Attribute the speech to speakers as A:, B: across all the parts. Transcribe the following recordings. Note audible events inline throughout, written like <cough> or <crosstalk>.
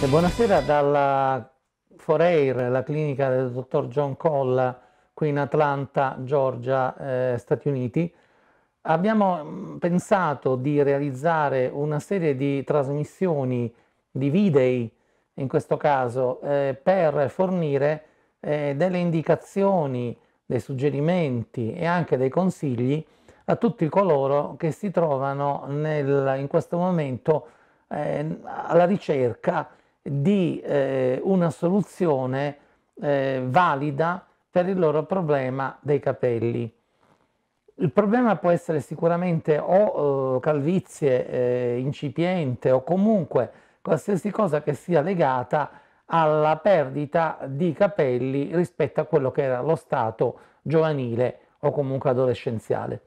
A: E buonasera dalla Foreir, la clinica del dottor John Coll qui in Atlanta, Georgia, eh, Stati Uniti. Abbiamo mm, pensato di realizzare una serie di trasmissioni di video, in questo caso, eh, per fornire eh, delle indicazioni, dei suggerimenti e anche dei consigli a tutti coloro che si trovano nel, in questo momento eh, alla ricerca di di eh, una soluzione eh, valida per il loro problema dei capelli. Il problema può essere sicuramente o eh, calvizie eh, incipiente o comunque qualsiasi cosa che sia legata alla perdita di capelli rispetto a quello che era lo stato giovanile o comunque adolescenziale.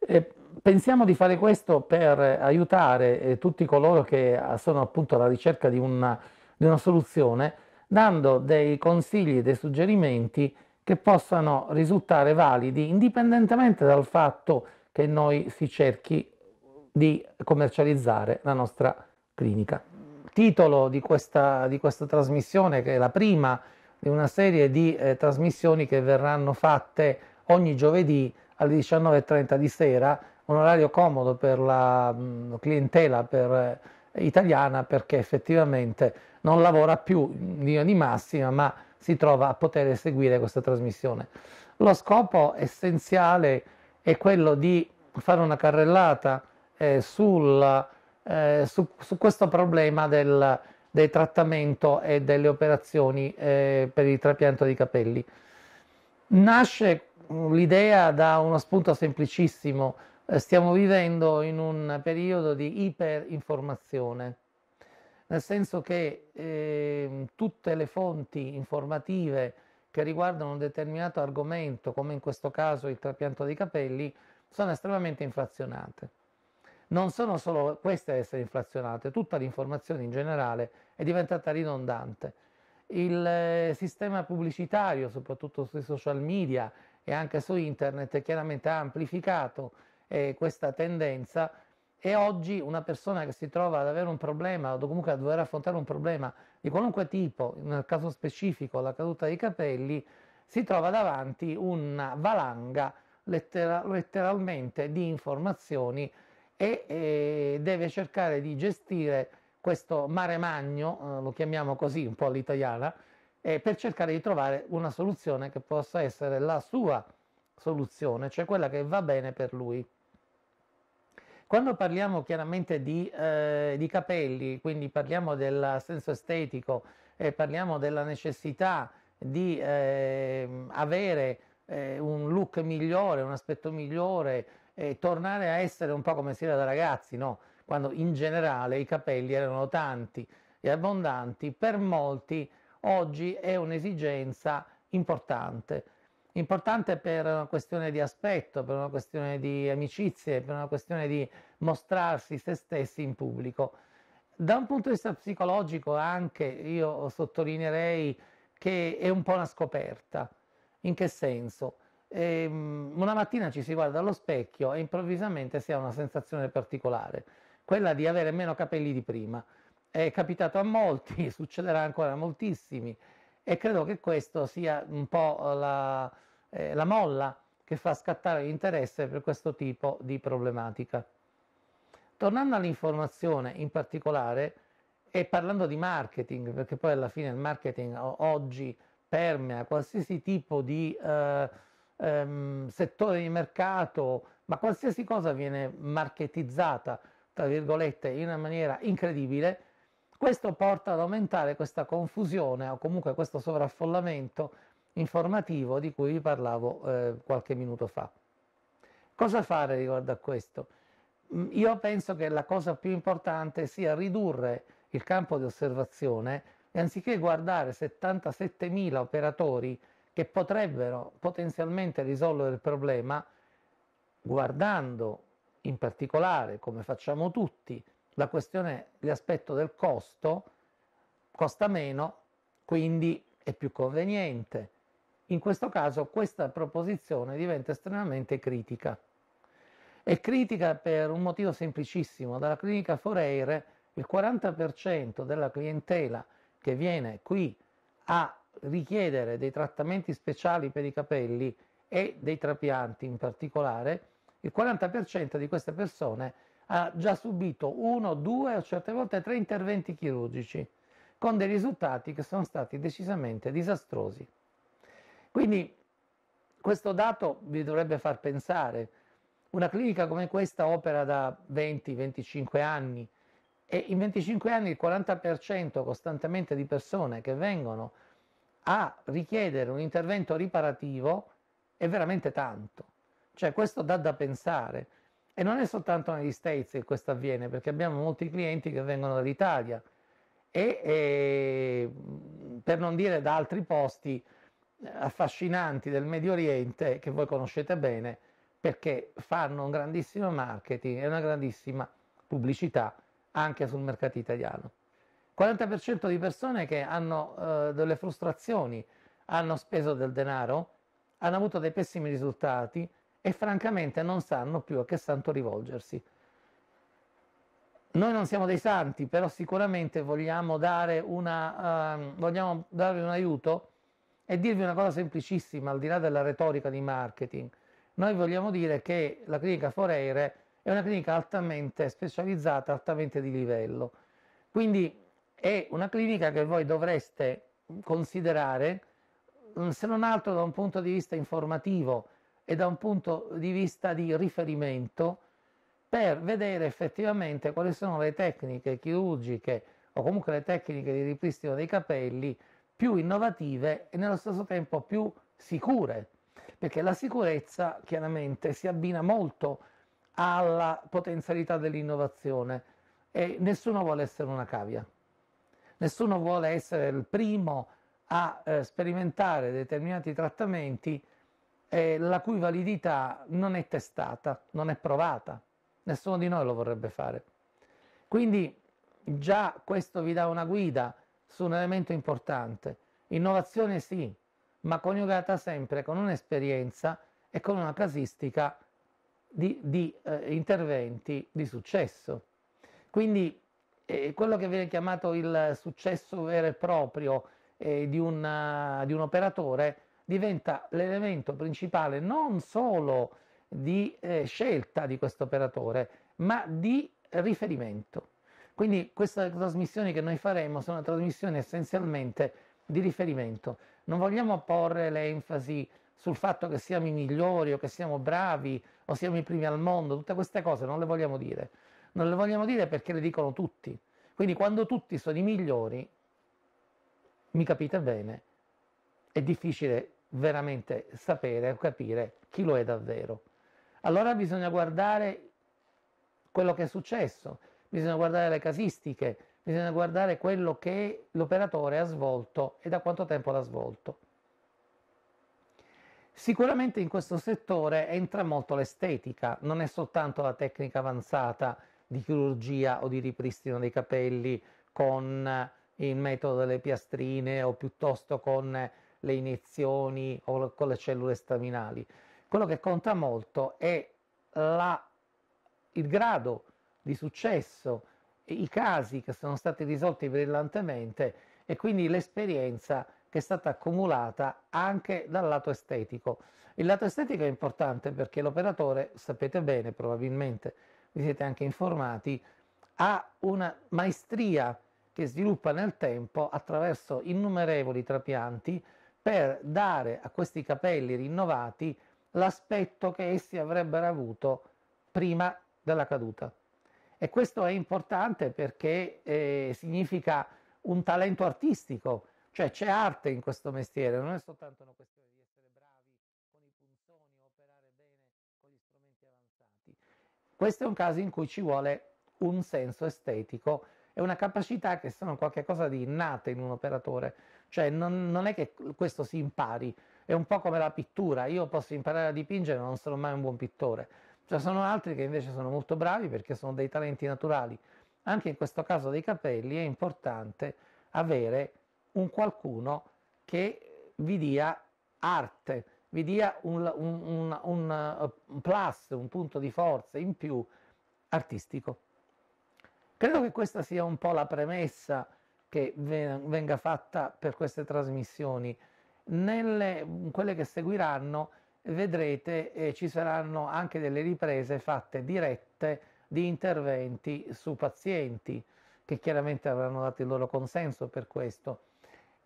A: E pensiamo di fare questo per aiutare eh, tutti coloro che ah, sono appunto alla ricerca di una, di una soluzione, dando dei consigli, dei suggerimenti che possano risultare validi indipendentemente dal fatto che noi si cerchi di commercializzare la nostra clinica. titolo di questa, di questa trasmissione, che è la prima di una serie di eh, trasmissioni che verranno fatte ogni giovedì alle 19.30 di sera un orario comodo per la mm, clientela per, eh, italiana perché effettivamente non lavora più in linea di massima ma si trova a poter eseguire questa trasmissione. Lo scopo essenziale è quello di fare una carrellata eh, sul, eh, su, su, questo problema del, del, trattamento e delle operazioni eh, per il trapianto di capelli. Nasce mm, l'idea da uno spunto semplicissimo eh, stiamo vivendo in un periodo di iperinformazione, nel senso che eh, tutte le fonti informative che riguardano un determinato argomento, come in questo caso il trapianto dei capelli, sono estremamente inflazionate. Non sono solo queste a essere inflazionate, tutta l'informazione in generale è diventata ridondante. Il eh, sistema pubblicitario, soprattutto sui social media e anche su internet, è chiaramente amplificato eh, questa tendenza e oggi una persona che si trova ad avere un problema o comunque a dover affrontare un problema di qualunque tipo, nel caso specifico la caduta dei capelli, si trova davanti una valanga lettera- letteralmente di informazioni e eh, deve cercare di gestire questo mare magno, eh, lo chiamiamo così un po' all'italiana, eh, per cercare di trovare una soluzione che possa essere la sua soluzione, cioè quella che va bene per lui. Quando parliamo chiaramente di, eh, di capelli, quindi parliamo del senso estetico e parliamo della necessità di eh, avere eh, un look migliore, un aspetto migliore, tornare a essere un po' come si era da ragazzi, no? quando in generale i capelli erano tanti e abbondanti, per molti oggi è un'esigenza importante Importante per una questione di aspetto, per una questione di amicizie, per una questione di mostrarsi se stessi in pubblico. Da un punto di vista psicologico anche io sottolineerei che è un po' una scoperta. In che senso? Ehm, una mattina ci si guarda allo specchio e improvvisamente si ha una sensazione particolare, quella di avere meno capelli di prima. È capitato a molti, <laughs> succederà ancora a moltissimi e credo che questo sia un po' la, eh, la molla che fa scattare l'interesse per questo tipo di problematica. Tornando all'informazione in particolare e parlando di marketing, perché poi alla fine il marketing oggi permea qualsiasi tipo di eh, ehm, settore di mercato, ma qualsiasi cosa viene marketizzata, tra virgolette, in una maniera incredibile, questo porta ad aumentare questa confusione o comunque questo sovraffollamento informativo di cui vi parlavo eh, qualche minuto fa. Cosa fare riguardo a questo? Mm, io penso che la cosa più importante sia ridurre il campo di osservazione e anziché guardare 77.000 operatori che potrebbero potenzialmente risolvere il problema, guardando in particolare, come facciamo tutti, la questione, l'aspetto del costo, costa meno, quindi è più conveniente in questo caso questa proposizione diventa estremamente critica. È critica per un motivo semplicissimo. Dalla clinica Foreire il 40% della clientela che viene qui a richiedere dei trattamenti speciali per i capelli e dei trapianti in particolare, il 40% di queste persone ha già subito uno, due o certe volte tre interventi chirurgici, con dei risultati che sono stati decisamente disastrosi. Quindi questo dato vi dovrebbe far pensare, una clinica come questa opera da 20-25 anni e in 25 anni il 40% costantemente di persone che vengono a richiedere un intervento riparativo è veramente tanto. Cioè questo dà da pensare. E non è soltanto negli States che questo avviene, perché abbiamo molti clienti che vengono dall'Italia e, e per non dire da altri posti affascinanti del Medio Oriente che voi conoscete bene perché fanno un grandissimo marketing e una grandissima pubblicità anche sul mercato italiano. 40% di persone che hanno eh, delle frustrazioni, hanno speso del denaro, hanno avuto dei pessimi risultati e francamente non sanno più a che santo rivolgersi. Noi non siamo dei santi, però sicuramente vogliamo, dare una, eh, vogliamo darvi un aiuto e dirvi una cosa semplicissima, al di là della retorica di marketing. Noi vogliamo dire che la clinica Foreire è una clinica altamente specializzata, altamente di livello. Quindi è una clinica che voi dovreste considerare, mm, se non altro da un punto di vista informativo e da un punto di vista di riferimento, per vedere effettivamente quali sono le tecniche chirurgiche o comunque le tecniche di ripristino dei capelli più innovative e nello stesso tempo più sicure, perché la sicurezza chiaramente si abbina molto alla potenzialità dell'innovazione e nessuno vuole essere una cavia, nessuno vuole essere il primo a eh, sperimentare determinati trattamenti eh, la cui validità non è testata, non è provata, nessuno di noi lo vorrebbe fare. Quindi già questo vi dà una guida su un elemento importante. Innovazione sì, ma coniugata sempre con un'esperienza e con una casistica di, di eh, interventi di successo. Quindi eh, quello che viene chiamato il successo vero e proprio eh, di, una, eh, di un operatore diventa l'elemento principale non solo di eh, scelta di questo operatore, ma di riferimento. Quindi queste trasmissioni che noi faremo sono trasmissioni essenzialmente di riferimento. Non vogliamo porre l'enfasi sul fatto che siamo i migliori o che siamo bravi o siamo i primi al mondo, tutte queste cose non le vogliamo dire. Non le vogliamo dire perché le dicono tutti. Quindi quando tutti sono i migliori, mi capite bene, è difficile veramente sapere o capire chi lo è davvero. Allora bisogna guardare quello che è successo, bisogna guardare le casistiche, bisogna guardare quello che l'operatore ha svolto e da quanto tempo l'ha svolto. Sicuramente in questo settore entra molto l'estetica, non è soltanto la tecnica avanzata di chirurgia o di ripristino dei capelli con il metodo delle piastrine o piuttosto con le iniezioni o con le cellule staminali. Quello che conta molto è la, il grado di successo, i casi che sono stati risolti brillantemente e quindi l'esperienza che è stata accumulata anche dal lato estetico. Il lato estetico è importante perché l'operatore, sapete bene probabilmente, vi siete anche informati, ha una maestria che sviluppa nel tempo attraverso innumerevoli trapianti per dare a questi capelli rinnovati l'aspetto che essi avrebbero avuto prima della caduta. E questo è importante perché eh, significa un talento artistico, cioè c'è arte in questo mestiere, non è soltanto una questione di essere bravi con i punzoni o operare bene con gli strumenti avanzati. Questo è un caso in cui ci vuole un senso estetico e una capacità che sono qualcosa di innata in un operatore, cioè non, non è che questo si impari, è un po' come la pittura, io posso imparare a dipingere ma non sono mai un buon pittore Ce cioè, sono altri che invece sono molto bravi perché sono dei talenti naturali. Anche in questo caso dei capelli è importante avere un qualcuno che vi dia arte, vi dia un, un, un, un eh, plus, un punto di forza in più artistico. Credo che questa sia un po' la premessa che venga fatta per queste trasmissioni. Nelle quelle che seguiranno vedrete eh, ci saranno anche delle riprese fatte dirette di interventi su pazienti che chiaramente avranno dato il loro consenso per questo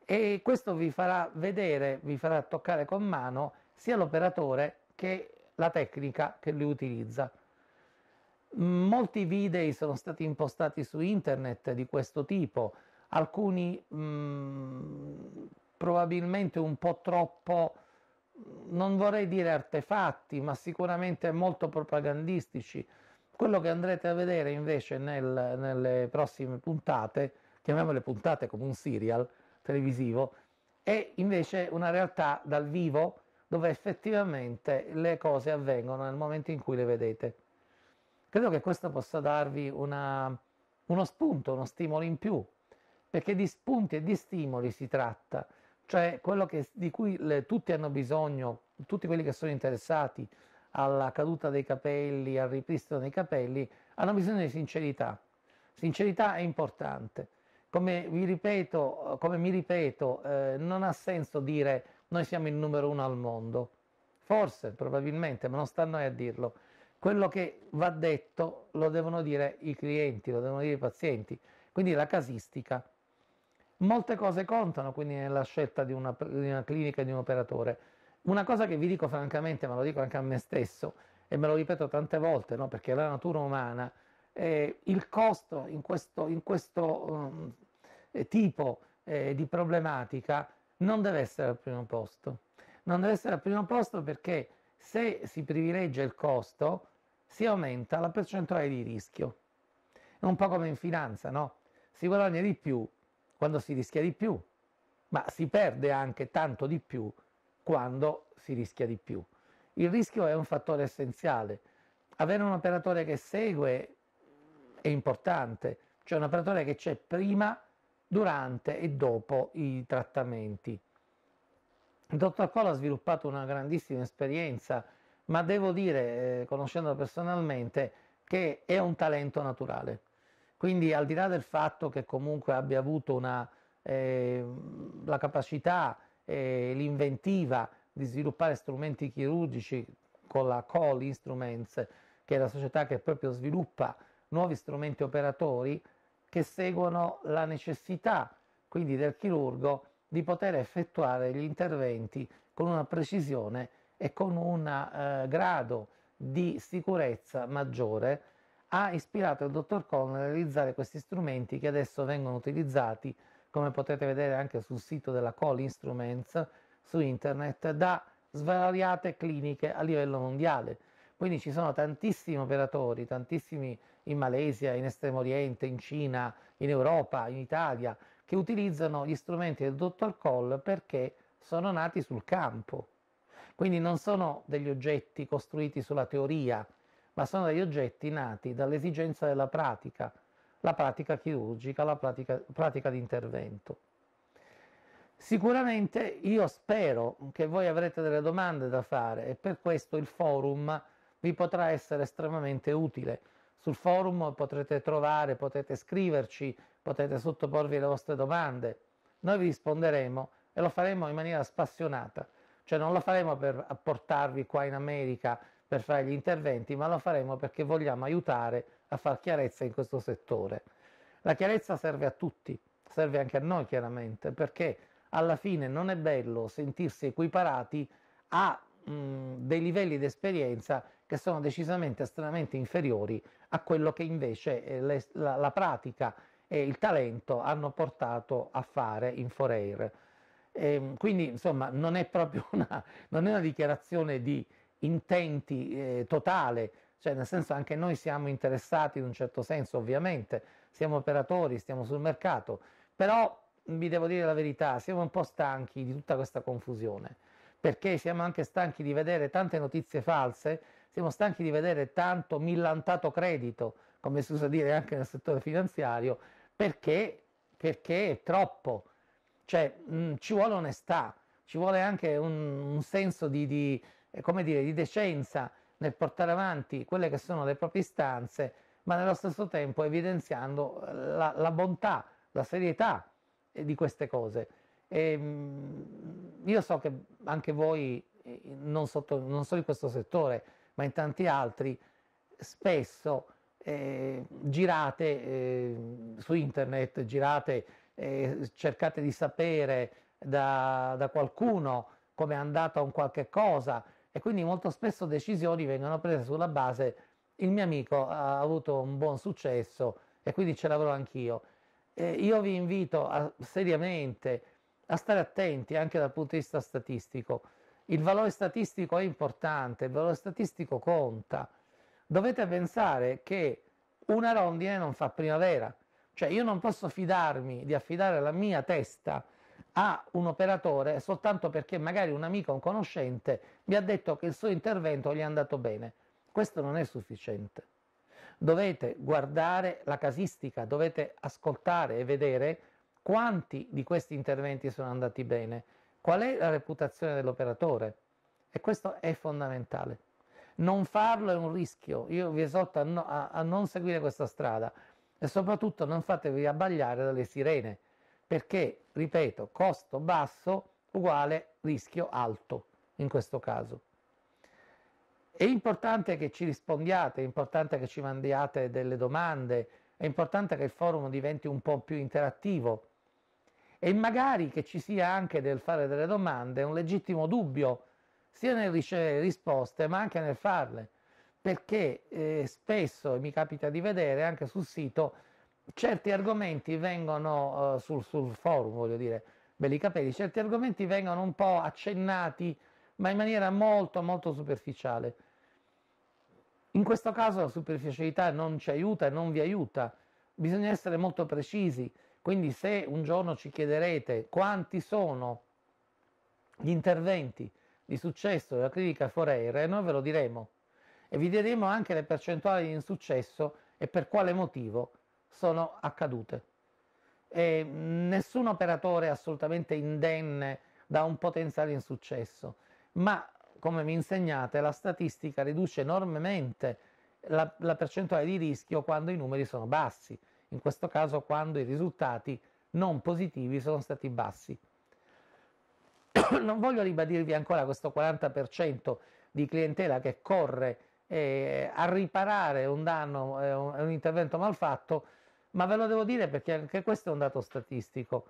A: e questo vi farà vedere, vi farà toccare con mano sia l'operatore che la tecnica che lui utilizza. Molti video sono stati impostati su internet di questo tipo, alcuni mh, mm, probabilmente un po' troppo non vorrei dire artefatti, ma sicuramente molto propagandistici. Quello che andrete a vedere invece nel, nelle prossime puntate, chiamiamole puntate come un serial televisivo, è invece una realtà dal vivo dove effettivamente le cose avvengono nel momento in cui le vedete. Credo che questo possa darvi una, uno spunto, uno stimolo in più, perché di spunti e di stimoli si tratta cioè quello che, di cui le, tutti hanno bisogno, tutti quelli che sono interessati alla caduta dei capelli, al ripristino dei capelli, hanno bisogno di sincerità. Sincerità è importante. Come, vi ripeto, come mi ripeto, eh, non ha senso dire noi siamo il numero uno al mondo. Forse, probabilmente, ma non sta a noi a dirlo. Quello che va detto lo devono dire i clienti, lo devono dire i pazienti. Quindi la casistica Molte cose contano quindi nella scelta di una, di una clinica e di un operatore. Una cosa che vi dico francamente, ma lo dico anche a me stesso e me lo ripeto tante volte, no? perché è la natura umana, eh, il costo in questo, in questo um, eh, tipo eh, di problematica non deve essere al primo posto. Non deve essere al primo posto perché se si privilegia il costo si aumenta la percentuale di rischio. È un po' come in finanza, no? Si guadagna di più quando si rischia di più, ma si perde anche tanto di più quando si rischia di più. Il rischio è un fattore essenziale. Avere un operatore che segue è importante, cioè un operatore che c'è prima, durante e dopo i trattamenti. Il dottor Cole ha sviluppato una grandissima esperienza, ma devo dire, eh, conoscendolo personalmente, che è un talento naturale. Quindi al di là del fatto che comunque abbia avuto una, eh, la capacità e eh, l'inventiva di sviluppare strumenti chirurgici con la Call Instruments, che è la società che proprio sviluppa nuovi strumenti operatori che seguono la necessità quindi del chirurgo di poter effettuare gli interventi con una precisione e con un eh, grado di sicurezza maggiore ha ispirato il dottor Cohn a realizzare questi strumenti che adesso vengono utilizzati, come potete vedere anche sul sito della Call Instruments su internet, da svariate cliniche a livello mondiale. Quindi ci sono tantissimi operatori, tantissimi in Malesia, in Estremo Oriente, in Cina, in Europa, in Italia, che utilizzano gli strumenti del dottor Call perché sono nati sul campo. Quindi non sono degli oggetti costruiti sulla teoria, ma sono degli oggetti nati dall'esigenza della pratica, la pratica chirurgica, la pratica, pratica di intervento. Sicuramente io spero che voi avrete delle domande da fare e per questo il forum vi potrà essere estremamente utile. Sul forum potrete trovare, potete scriverci, potete sottoporvi le vostre domande. Noi vi risponderemo e lo faremo in maniera spassionata, cioè non lo faremo per portarvi qua in America per fare gli interventi, ma lo faremo perché vogliamo aiutare a far chiarezza in questo settore. La chiarezza serve a tutti, serve anche a noi chiaramente, perché alla fine non è bello sentirsi equiparati a mh, dei livelli di esperienza che sono decisamente estremamente inferiori a quello che invece eh, le, la, la, pratica e il talento hanno portato a fare in Foreir. E, ehm, quindi insomma non è proprio <laughs> una, non è una dichiarazione di intenti eh, totale, cioè nel senso anche noi siamo interessati in un certo senso ovviamente, siamo operatori, stiamo sul mercato, però vi devo dire la verità, siamo un po' stanchi di tutta questa confusione, perché siamo anche stanchi di vedere tante notizie false, siamo stanchi di vedere tanto millantato credito, come si usa dire anche nel settore finanziario, perché, perché è troppo, cioè mh, ci vuole onestà, ci vuole anche un, un senso di, di come dire, di decenza nel portare avanti quelle che sono le proprie istanze, ma nello stesso tempo evidenziando eh, la, la bontà, la serietà eh, di queste cose. E, ehm, io so che anche voi, eh, non, sotto, non, solo in questo settore, ma in tanti altri, spesso eh, girate eh, su internet, girate, eh, cercate di sapere da, da qualcuno come è andata un qualche cosa, e quindi molto spesso decisioni vengono prese sulla base il mio amico ha avuto un buon successo e quindi ce l'avrò anch'io. Eh, io vi invito a, seriamente a stare attenti anche dal punto di vista statistico. Il valore statistico è importante, il valore statistico conta. Dovete pensare che una rondine non fa primavera, cioè io non posso fidarmi di affidare la mia testa a un operatore soltanto perché magari un amico un conoscente vi ha detto che il suo intervento gli è andato bene. Questo non è sufficiente. Dovete guardare la casistica, dovete ascoltare e vedere quanti di questi interventi sono andati bene, qual è la reputazione dell'operatore e questo è fondamentale. Non farlo è un rischio, io vi esorto a, no, a, a non seguire questa strada e soprattutto non fatevi abbagliare dalle sirene perché, ripeto, costo basso uguale rischio alto in questo caso. È importante che ci rispondiate, è importante che ci mandiate delle domande, è importante che il forum diventi un po' più interattivo e magari che ci sia anche nel fare delle domande un legittimo dubbio sia nel ricevere risposte ma anche nel farle perché eh, spesso mi capita di vedere anche sul sito certi argomenti vengono eh, sul, sul, forum, voglio dire, belli capelli, certi argomenti vengono un po' accennati, ma in maniera molto, molto superficiale. In questo caso la superficialità non ci aiuta e non vi aiuta, bisogna essere molto precisi, quindi se un giorno ci chiederete quanti sono gli interventi di successo della clinica Foreire, noi ve lo diremo e vi diremo anche le percentuali di insuccesso e per quale motivo sono accadute. E nessun operatore è assolutamente indenne da un potenziale insuccesso, ma come mi insegnate la statistica riduce enormemente la, la percentuale di rischio quando i numeri sono bassi, in questo caso quando i risultati non positivi sono stati bassi. <coughs> non voglio ribadirvi ancora questo 40% di clientela che corre eh, a riparare un danno, eh, un, un intervento malfatto, ma ve lo devo dire perché anche questo è un dato statistico.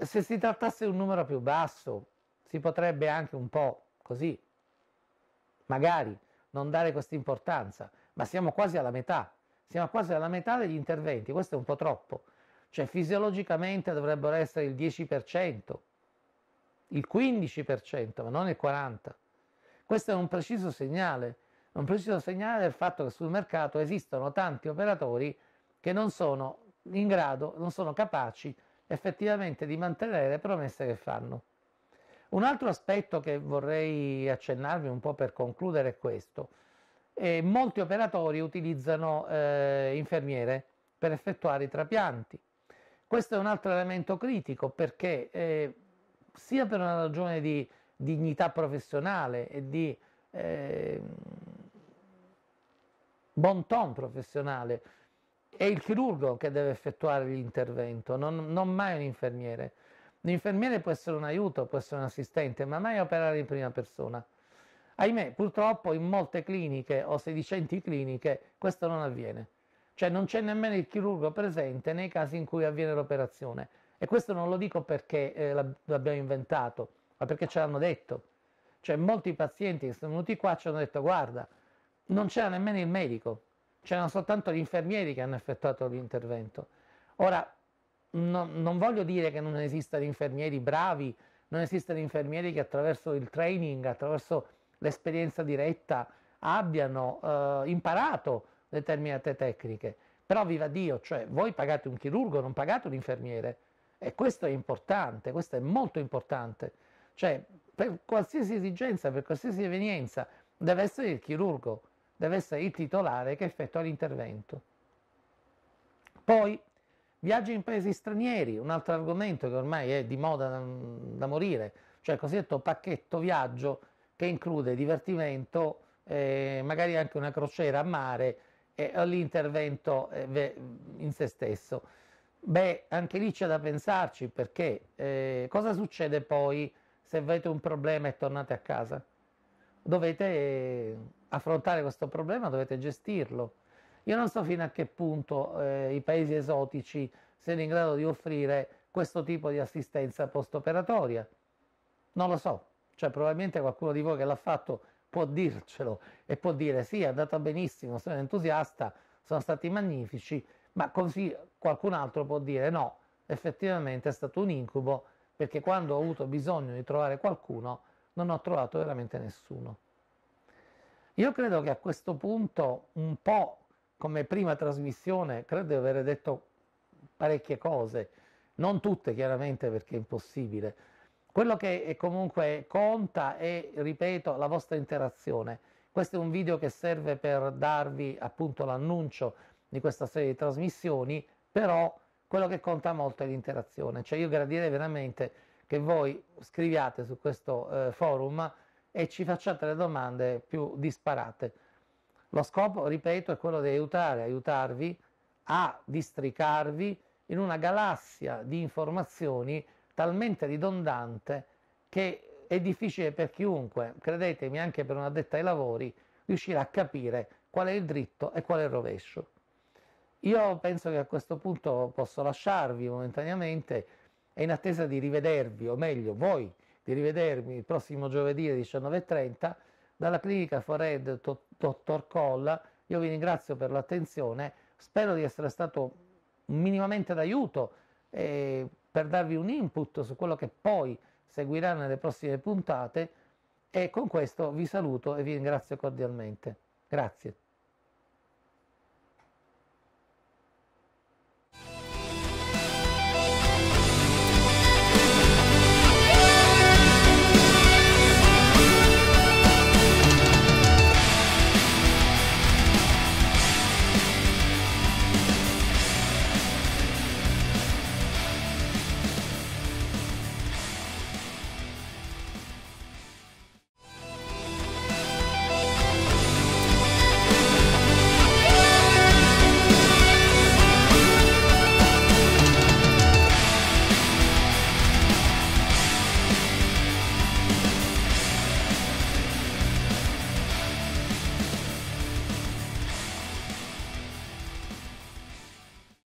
A: Se si trattasse di un numero più basso, si potrebbe anche un po' così, magari non dare questa importanza, ma siamo quasi alla metà, siamo quasi alla metà degli interventi, questo è un po' troppo, cioè fisiologicamente dovrebbero essere il 10%, il 15%, ma non il 40%. Questo è un preciso segnale, un preciso segnale del fatto che sul mercato esistono tanti operatori che non sono in grado, non sono capaci effettivamente di mantenere le promesse che fanno. Un altro aspetto che vorrei accennarvi un po' per concludere è questo. Eh, molti operatori utilizzano eh, infermiere per effettuare i trapianti. Questo è un altro elemento critico perché eh, sia per una ragione di dignità professionale e di eh, bon ton professionale, è il chirurgo che deve effettuare l'intervento, non, non mai un infermiere. L'infermiere può essere un aiuto, può essere un assistente, ma mai operare in prima persona. Ahimè, purtroppo in molte cliniche o sedicenti cliniche questo non avviene. Cioè non c'è nemmeno il chirurgo presente nei casi in cui avviene l'operazione. E questo non lo dico perché eh, l'abbiamo inventato, ma perché ce l'hanno detto. Cioè molti pazienti che sono venuti qua ci hanno detto guarda, non c'era nemmeno il medico, c'erano soltanto gli infermieri che hanno effettuato l'intervento. Ora, no, non voglio dire che non esistano infermieri bravi, non esistono infermieri che attraverso il training, attraverso l'esperienza diretta, abbiano eh, imparato determinate tecniche. Però viva Dio, cioè voi pagate un chirurgo, non pagate un infermiere. E questo è importante, questo è molto importante. Cioè, per qualsiasi esigenza, per qualsiasi evenienza, deve essere il chirurgo deve essere il titolare che effettua l'intervento. Poi viaggi in paesi stranieri, un altro argomento che ormai è di moda da, da morire, cioè il cosiddetto pacchetto viaggio che include divertimento, eh, magari anche una crociera a mare e l'intervento eh, in se stesso. Beh, anche lì c'è da pensarci perché eh, cosa succede poi se avete un problema e tornate a casa? Dovete affrontare questo problema, dovete gestirlo. Io non so fino a che punto eh, i paesi esotici siano in grado di offrire questo tipo di assistenza post-operatoria. Non lo so, cioè probabilmente qualcuno di voi che l'ha fatto può dircelo e può dire sì, è andata benissimo, sono entusiasta, sono stati magnifici, ma così qualcun altro può dire no, effettivamente è stato un incubo perché quando ho avuto bisogno di trovare qualcuno non ho trovato veramente nessuno. Io credo che a questo punto, un po' come prima trasmissione, credo di aver detto parecchie cose, non tutte chiaramente perché è impossibile. Quello che eh, comunque conta è, ripeto, la vostra interazione. Questo è un video che serve per darvi appunto l'annuncio di questa serie di trasmissioni, però quello che conta molto è l'interazione. Cioè io gradirei veramente che voi scriviate su questo eh, forum e ci facciate le domande più disparate. Lo scopo, ripeto, è quello di aiutare, aiutarvi a districarvi in una galassia di informazioni talmente ridondante che è difficile per chiunque, credetemi anche per una detta ai lavori, riuscire a capire qual è il dritto e qual è il rovescio. Io penso che a questo punto posso lasciarvi momentaneamente e in attesa di rivedervi, o meglio, voi di rivedermi il prossimo giovedì alle 19.30 dalla clinica Fored Dottor Colla. Io vi ringrazio per l'attenzione, spero di essere stato minimamente d'aiuto eh, per darvi un input su quello che poi seguirà nelle prossime puntate e con questo vi saluto e vi ringrazio cordialmente. Grazie.